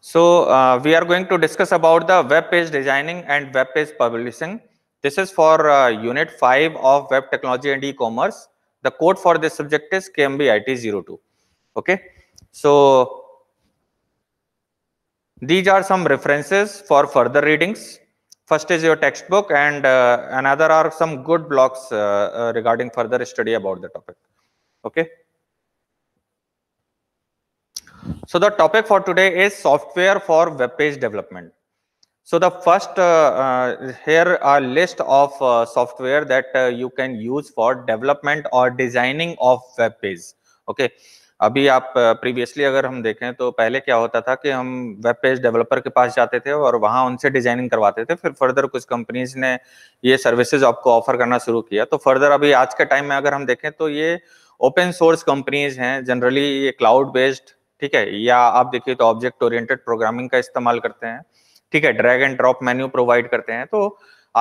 So uh, we are going to discuss about the web page designing and web page publishing. This is for uh, unit 5 of web technology and e-commerce. The code for this subject is KMBIT02. Okay. So these are some references for further readings. First is your textbook and uh, another are some good blogs uh, uh, regarding further study about the topic. Okay. So the topic for today is software for web page development. So the first, uh, uh, here a list of uh, software that uh, you can use for development or designing of web page. Okay. अभी आप previously uh, अगर हम देखें तो पहले क्या होता था कि हम वेब पेज डेवलपर के पास जाते थे और वहां उनसे डिजाइनिंग करवाते थे फिर फर्दर कुछ कंपनीज ने ये सर्विसेज आपको ऑफर करना शुरू किया तो फर्दर अभी आज के टाइम में अगर हम देखें तो ये ओपन सोर्स कंपनीज हैं जनरली ये क्लाउड बेस्ड ठीक है या आप देखिए तो ऑब्जेक्ट ओरिएंटेड प्रोग्रामिंग का इस्तेमाल करते हैं ठीक है drag and drop menu provide करते हैं तो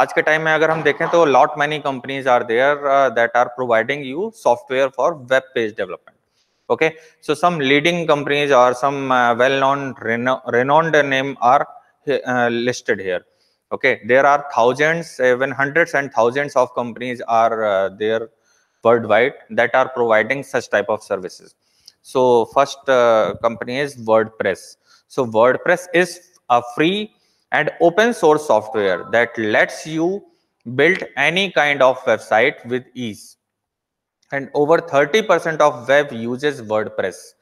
आज के टाइम में अगर हम देखें तो lot many companies are there that are providing you software for web page development okay so some leading companies और some well known renowned name are listed here okay there are thousands even hundreds and thousands of companies are there world wide that are providing such type of services So first uh, company is WordPress. So WordPress is a free and open source software that lets you build any kind of website with ease. And over 30% of web uses WordPress,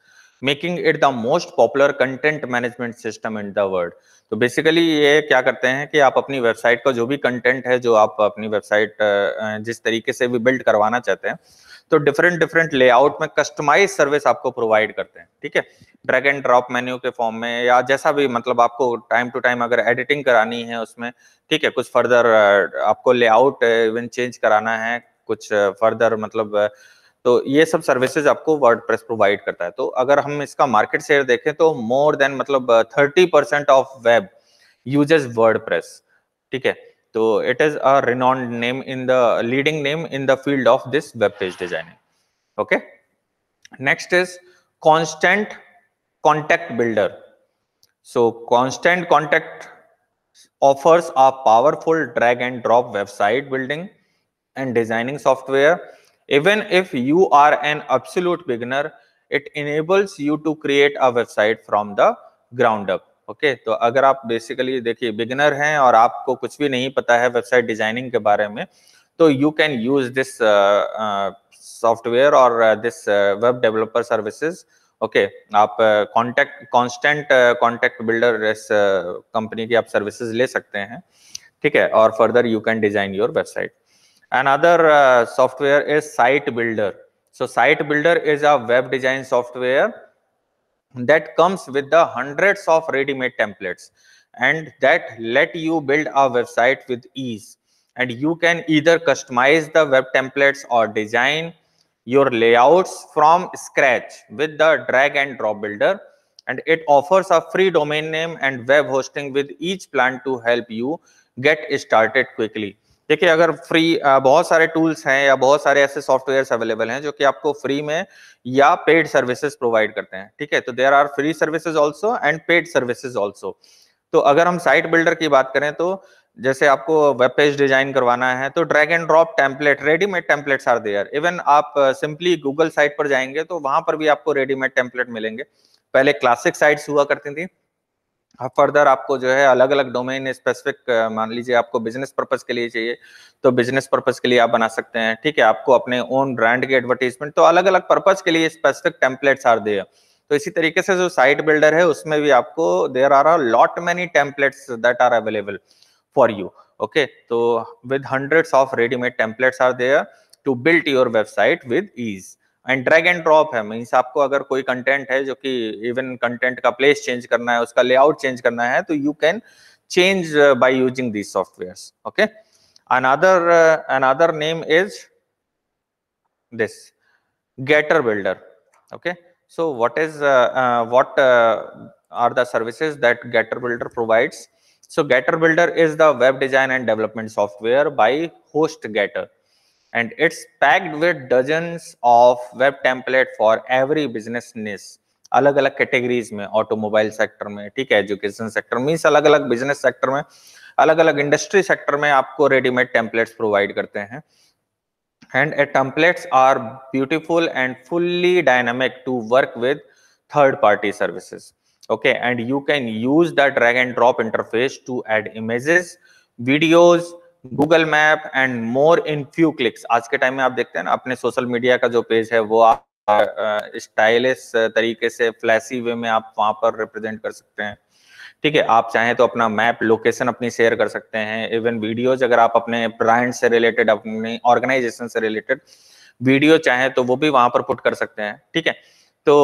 making it the most popular content management system in the world. तो basically ये क्या करते हैं कि आप अपनी website का जो भी कंटेंट है जो आप अपनी वेबसाइट जिस तरीके से भी बिल्ड करवाना चाहते हैं तो डिफरेंट डिफरेंट लेआउट में कस्टमाइज सर्विस आपको प्रोवाइड करते हैं ठीक है ड्रैग एंड ड्रॉप मेन्यू के फॉर्म में या जैसा भी मतलब आपको टाइम टू टाइम अगर एडिटिंग करानी है उसमें ठीक है कुछ फर्दर आपको लेआउट इवन चेंज कराना है कुछ फर्दर मतलब तो ये सब सर्विसेज आपको प्रेस प्रोवाइड करता है तो अगर हम इसका मार्केट शेयर देखें तो मोर देन मतलब thirty percent of web uses press ठीक है So it is a renowned name in the leading name in the field of this web page designing. Okay. Next is constant contact builder. So constant contact offers a powerful drag and drop website building and designing software. Even if you are an absolute beginner, it enables you to create a website from the ground up. Okay तो अगर आप basically देखिए beginner हैं और आपको कुछ भी नहीं पता है वेबसाइट डिजाइनिंग के बारे में तो you can use this software और this web developer services okay आप कॉन्टैक्ट कॉन्स्टेंट कॉन्टैक्ट बिल्डर इस कंपनी uh, की आप सर्विसेज ले सकते हैं ठीक है और further you can design your website another other software is site builder so site builder is a web design software that comes with the hundreds of ready-made templates and that let you build a website with ease and you can either customize the web templates or design your layouts from scratch with the drag and drop builder and it offers a free domain name and web hosting with each plan to help you get started quickly देखिए अगर free बहुत सारे tools हैं या बहुत सारे ऐसे software available हैं जो कि आपको फ्री में या पेड सर्विसेज प्रोवाइड करते हैं ठीक है तो there are free services also and paid services also तो अगर हम साइट बिल्डर की बात करें तो जैसे आपको वेब पेज डिजाइन करवाना है तो drag and drop template readymade templates are there even आप सिंपली गूगल साइट पर जाएंगे तो वहां पर भी आपको रेडीमेड टेम्पलेट मिलेंगे पहले क्लासिक साइट्स हुआ करती थी हाँ, फर्दर आपको जो है अलग अलग डोमेन स्पेसिफिक मान लीजिए आपको बिजनेस पर्पज के लिए चाहिए तो बिजनेस पर्पज के लिए आप बना सकते हैं ठीक है आपको अपने ओन ब्रांड के एडवर्टीजमेंट तो अलग अलग पर्पज के लिए स्पेसिफिक टेम्पलेट्स आर देयर तो इसी तरीके से जो साइट बिल्डर है उसमें भी आपको there are lot many templates that are available for you okay तो with hundreds of readymade templates are there to build your website with ease and drag and drop है मीन्स आपको अगर कोई content है जो कि इवन कंटेंट का place change करना है उसका लेआउट चेंज करना है तो you can change by using these software okay another another name is this Gator builder okay so what is what are the services that Gator builder provides so Gator builder is the web design and development software by HostGator and it's packed with dozens of web template for every business niche अलग अलग categories में automobile sector में ठीक है education sector में अलग अलग business sector में अलग अलग इंडस्ट्री सेक्टर में आपको रेडीमेड टेम्पलेट प्रोवाइड करते हैं and templates are beautiful and fully dynamic to work with third party services okay and you can use the drag and drop interface to add images videos Google map and more in few clicks आज के time में आप देखते हैं ना अपने social media का जो पेज है वो आप स्टाइलिश तरीके से फ्लैसी वे में आप वहां पर रिप्रेजेंट कर सकते हैं ठीक है आप चाहें तो अपना मैप लोकेशन अपनी शेयर कर सकते हैं इवन वीडियोज अगर आप अपने ब्रांड से रिलेटेड अपनी ऑर्गेनाइजेशन से रिलेटेड वीडियो चाहें तो वो भी वहां पर पुट कर सकते हैं ठीक है तो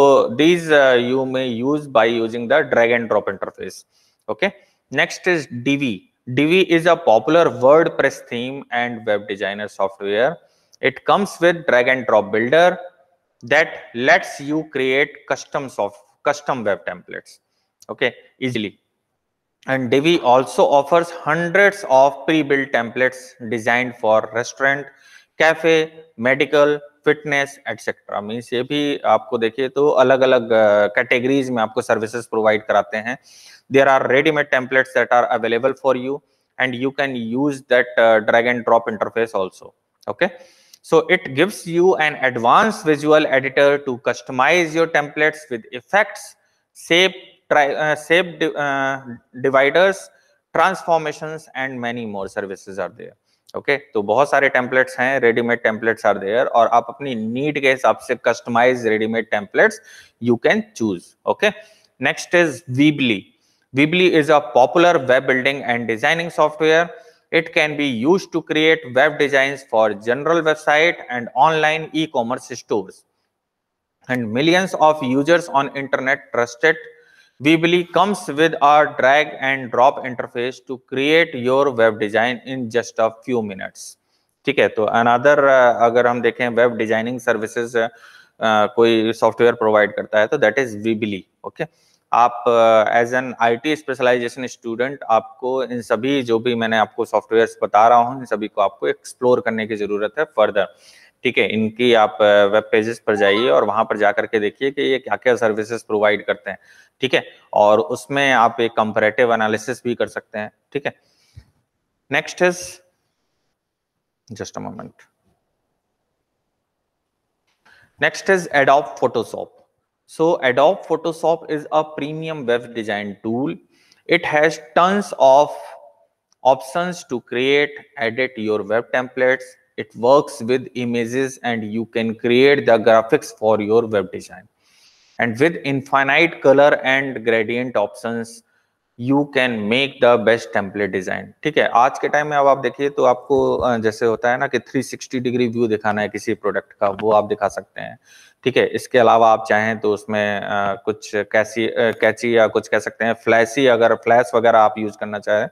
these you may use by using the drag and drop interface okay next is Divi Divi is a popular WordPress theme and web designer software. It comes with drag and drop builder that lets you create custom soft, custom web templates, okay, easily. And Divi also offers hundreds of pre-built templates designed for restaurant, cafe, medical, fitness etcetera means ये भी आपको देखिए तो अलग अलग categories में आपको services provide कराते हैं there are readymade templates that are available for you and you can use that drag and drop interface also okay so it gives you an advance visual editor to customize your templates with effects shape dividers transformation and many more services are there okay okay, तो बहुत सारे templates हैं readymade templates are there और आप अपनी need के हिसाब से customize readymade templates you can choose okay next is Weebly Weebly is a popular web building and designing software it can be use to create web design for general website and online e commerce store and millions of users on internet trusted Weebly comes with a drag and drop interface to create your web design in just a few minutes. ठीक है तो another uh, अगर हम देखें web designing services कोई software provide करता है तो दैट इज वीबली ओके आप as an IT specialization student आपको इन सभी जो भी मैंने आपको सॉफ्टवेयर बता रहा हूँ इन सभी को आपको एक्सप्लोर करने की जरूरत है फर्दर ठीक है इनकी आप वेब uh, पेजेस पर जाइए और वहां पर जाकर के देखिए कि ये क्या क्या सर्विसेज प्रोवाइड करते हैं ठीक है और उसमें आप एक कंपेरेटिव एनालिसिस भी कर सकते हैं ठीक है next is just a moment next is Adobe Photoshop so Adobe Photoshop is a premium web design tool it has tons of option to create edit your web template it work with images and you can create the graphics for your web design and with infinite color and gradient options you can make the best template design ठीक है आज के time में अब आप देखिए तो आपको जैसे होता है ना कि 360 डिग्री व्यू दिखाना है किसी प्रोडक्ट का वो आप दिखा सकते हैं ठीक है इसके अलावा आप चाहें तो उसमें आ, कुछ कैसी कैची या कुछ कह सकते हैं फ्लैशी अगर फ्लैश वगैरह आप यूज करना चाहें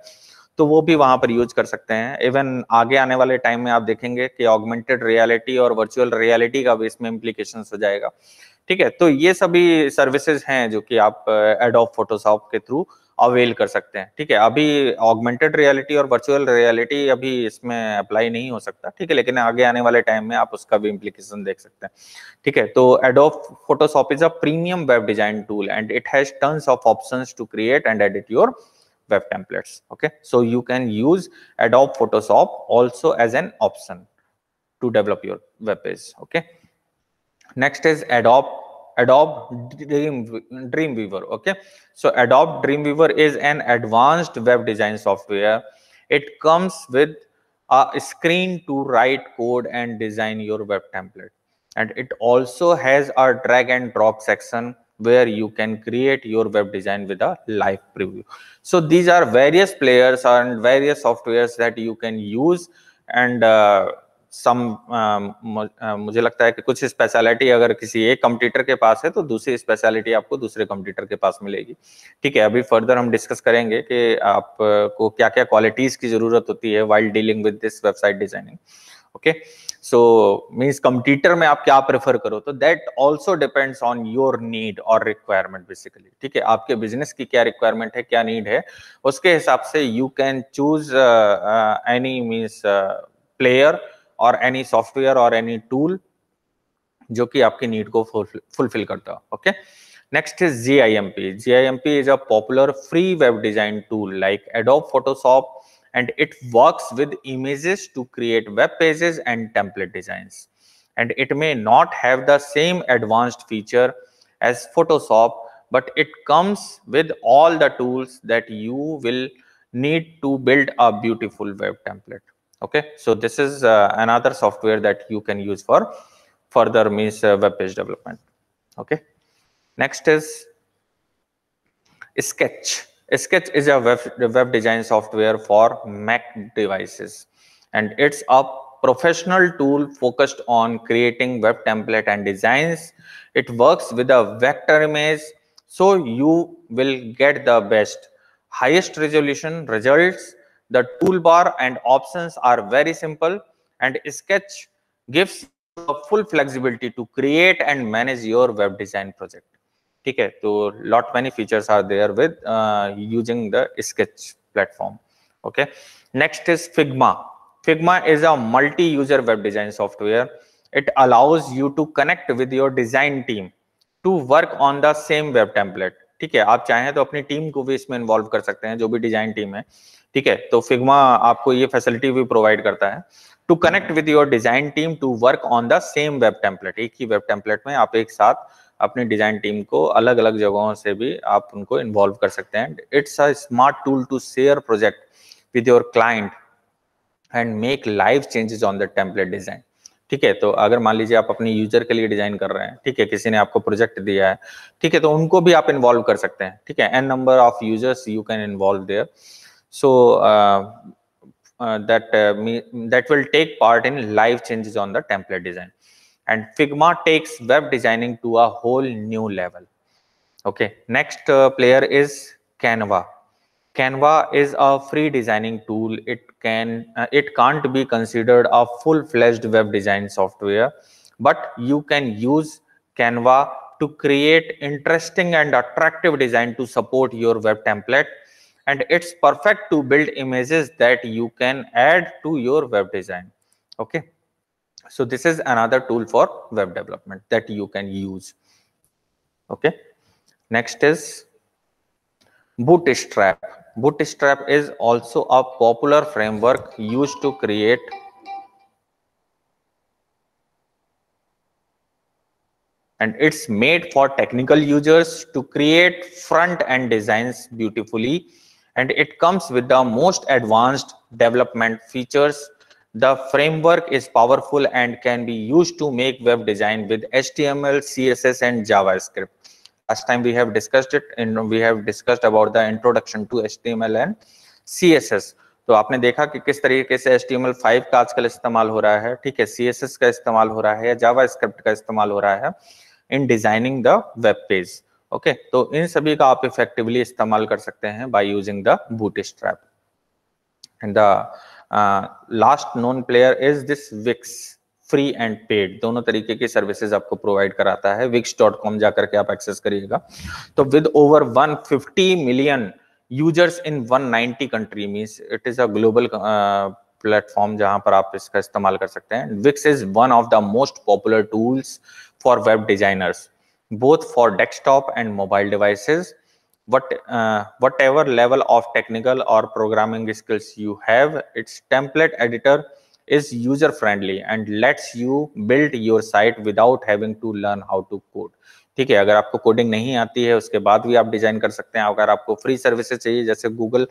तो वो भी वहां पर यूज कर सकते हैं इवन आगे आने वाले टाइम में आप देखेंगे कि ऑगमेंटेड रियलिटी और वर्चुअल रियलिटी का भी इसमें इम्प्लीकेशन हो जाएगा ठीक है तो ये सभी सर्विसेज हैं जो कि आप एडोप फोटोशॉप के थ्रू अवेल कर सकते हैं ठीक है अभी ऑगमेंटेड रियलिटी और वर्चुअल रियलिटी अभी इसमें अप्लाई नहीं हो सकता ठीक है लेकिन आगे आने वाले टाइम में आप उसका भी इम्प्लीकेशन देख सकते हैं ठीक है तो Adobe Photoshop is a premium web design tool and it has tons of option to create and edit your web templates okay so you can use adobe Photoshop also as an option to develop your web page okay next is Adobe Adobe Dream, Dreamweaver. Okay, so Adobe Dreamweaver is an advanced web design software. It comes with a screen to write code and design your web template, and it also has a drag and drop section where you can create your web design with a live preview. So these are various players and various softwares that you can use and. Uh, some uh, uh, मुझे लगता है कि कुछ speciality अगर किसी एक computer के पास है तो दूसरी स्पेशलिटी आपको दूसरे कंप्यूटर के पास मिलेगी ठीक है अभी फर्दर हम डिस्कस करेंगे कि आपको क्या क्या क्वालिटीज की जरूरत होती है while dealing with this website designing okay so means computer में आप क्या प्रेफर करो तो that also depends on your need और रिक्वायरमेंट बेसिकली ठीक है आपके बिजनेस की क्या रिक्वायरमेंट है क्या नीड है उसके हिसाब से you can choose any means player और एनी सॉफ्टवेयर और एनी टूल जो कि आपकी नीड को फुलफिल करता है okay next is G I M P G I M P is a popular free web design tool like Adobe Photoshop and it work with images to create web pages and template design and it may not have the same advanced feature as Photoshop but it comes with all the tools that you will need to build a beautiful web template okay so this is uh, another software that you can use for further means uh, web page development okay next is sketch sketch is a web, web design software for mac devices and it's a professional tool focused on creating web template and designs it works with a vector image so you will get the best highest resolution results The toolbar and options are very simple and Sketch gives full flexibility to create and manage your web design project. ठीक है तो lot many features are there with uh, using the Sketch platform. Okay. Next is Figma. Figma is a multi-user web design software. It allows you to connect with your design team to work on the same web template. ठीक है आप चाहें तो अपनी team को भी इसमें involve कर सकते हैं जो भी डिजाइन टीम है ठीक है तो फिग्मा आपको ये फैसिलिटी भी प्रोवाइड करता है to connect with your design team to work on the same web template एक ही वेब टेम्पलेट में आप एक साथ अपने डिजाइन टीम को अलग अलग जगहों से भी आप उनको इन्वॉल्व कर सकते हैं it's a smart tool to share project with your client and make live changes on the template design ठीक है तो अगर मान लीजिए आप अपने यूजर के लिए डिजाइन कर रहे हैं ठीक है किसी ने आपको प्रोजेक्ट दिया है ठीक है तो उनको भी आप इन्वॉल्व कर सकते हैं ठीक है an number of users you can involve there So uh, uh, that uh, me, that will take part in live changes on the template design. And Figma takes web designing to a whole new level. Okay, next player is Canva. Canva is a free designing tool. It can uh, it can't be considered a full-fledged web design software, but you can use Canva to create interesting and attractive design to support your web template and it's perfect to build images that you can add to your web design okay so this is another tool for web development that you can use okay next is bootstrap bootstrap is also a popular framework used to create and it's made for technical users to create front end designs beautifully and it comes with the most advanced development features. The framework is powerful and can be used to make web design with HTML, CSS, and JavaScript. Last time we have discussed it and we have discussed about the introduction to HTML and CSS. तो आपने देखा कि किस तरीके से H T M L five का आजकल इस्तेमाल हो रहा है ठीक है सी एस एस का इस्तेमाल हो रहा है या जावा स्क्रिप्ट का इस्तेमाल हो रहा है in designing the web page okay तो इन सभी का आप इफेक्टिवली इस्तेमाल कर सकते हैं by using the Bootstrap and the last known player is this Wix free and paid दोनों तरीके की सर्विसेज आपको प्रोवाइड कराता है विक्स डॉट कॉम जाकर के आप एक्सेस करिएगा तो with over 150 million users in 190 country means it is a global platform जहां पर आप इसका इस्तेमाल कर सकते हैं Wix is one of the most popular tools for web designers both for desktop and mobile devices. What, uh, whatever level of technical or programming skills you have, its template editor is user friendly and lets you build your site without having to learn how to code ठीक है अगर आपको coding नहीं आती है उसके बाद भी आप डिजाइन कर सकते हैं अगर आपको फ्री सर्विसेज चाहिए जैसे गूगल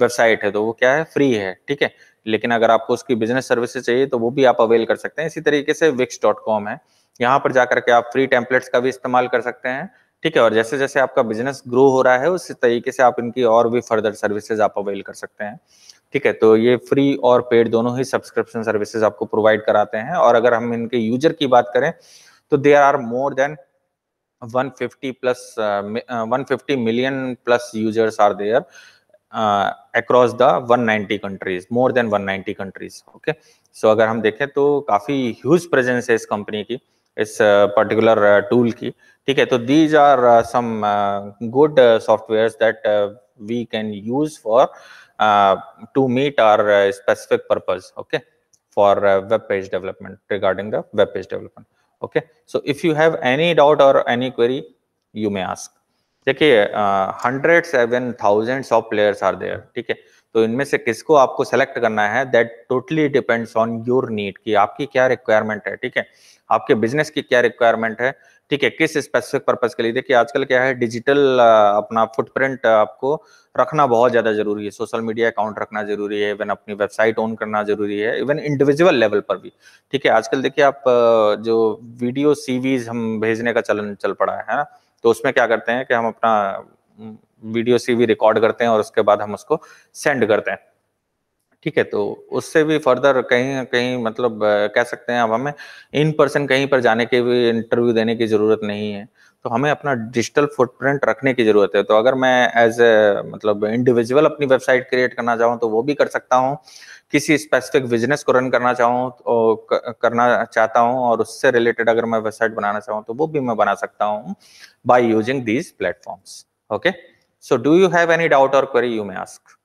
वेबसाइट है तो वो क्या है फ्री है ठीक है लेकिन अगर आपको उसकी बिजनेस सर्विसेज चाहिए तो वो भी आप अवेल कर सकते हैं इसी तरीके से विक्स डॉट कॉम है यहाँ पर जाकर के आप फ्री टेम्पलेट्स का भी इस्तेमाल कर सकते हैं ठीक है और जैसे जैसे आपका बिजनेस ग्रो हो रहा है उस तरीके से आप इनकी और भी फर्दर सर्विसेज आप अवेल कर सकते हैं ठीक है तो ये फ्री और पेड दोनों ही सब्सक्रिप्शन सर्विसेज आपको प्रोवाइड कराते हैं और अगर हम इनके यूजर की बात करें तो there are more than 150 plus uh, 150 million plus users are there across the 190 countries more than 190 countries okay so अगर हम देखें तो काफी ह्यूज प्रेजेंस है इस कंपनी की इस पर्टिकुलर टूल की ठीक है तो these are some good softwares that we can use for to meet our specific purpose okay for web page development regarding the web page development okay so if you have any doubt or any query you may ask देखिए hundreds even thousands of players are there ठीक है तो इनमें से किसको आपको select करना है that totally depends on your need कि आपकी क्या रिक्वायरमेंट है ठीक है आपके बिजनेस की क्या रिक्वायरमेंट है ठीक है किस स्पेसिफिक पर्पज के लिए देखिए आजकल क्या है डिजिटल अपना फुटप्रिंट आपको रखना बहुत ज्यादा जरूरी है सोशल मीडिया अकाउंट रखना जरूरी है इवन अपनी वेबसाइट ऑन करना जरूरी है इवन इंडिविजुअल लेवल पर भी ठीक है आजकल देखिए आप जो वीडियो सीवीज हम भेजने का चलन चल पड़ा है ना तो उसमें क्या करते हैं कि हम अपना वीडियो भी रिकॉर्ड करते हैं और उसके बाद हम उसको सेंड करते हैं ठीक है तो उससे भी फर्दर कहीं कहीं मतलब कह सकते हैं अब हमें इन पर्सन कहीं पर जाने के भी इंटरव्यू देने की ज़रूरत नहीं है तो हमें अपना डिजिटल फुटप्रिंट रखने की ज़रूरत है तो अगर मैं एज ए मतलब इंडिविजुअल अपनी वेबसाइट क्रिएट करना चाहूँ तो वो भी कर सकता हूँ किसी स्पेसिफिक बिजनेस को रन करना चाहूँ तो करना चाहता हूँ और उससे रिलेटेड अगर मैं वेबसाइट बनाना चाहूँ तो वो भी मैं बना सकता हूँ by using these platforms okay So do you have any doubt or query you may ask?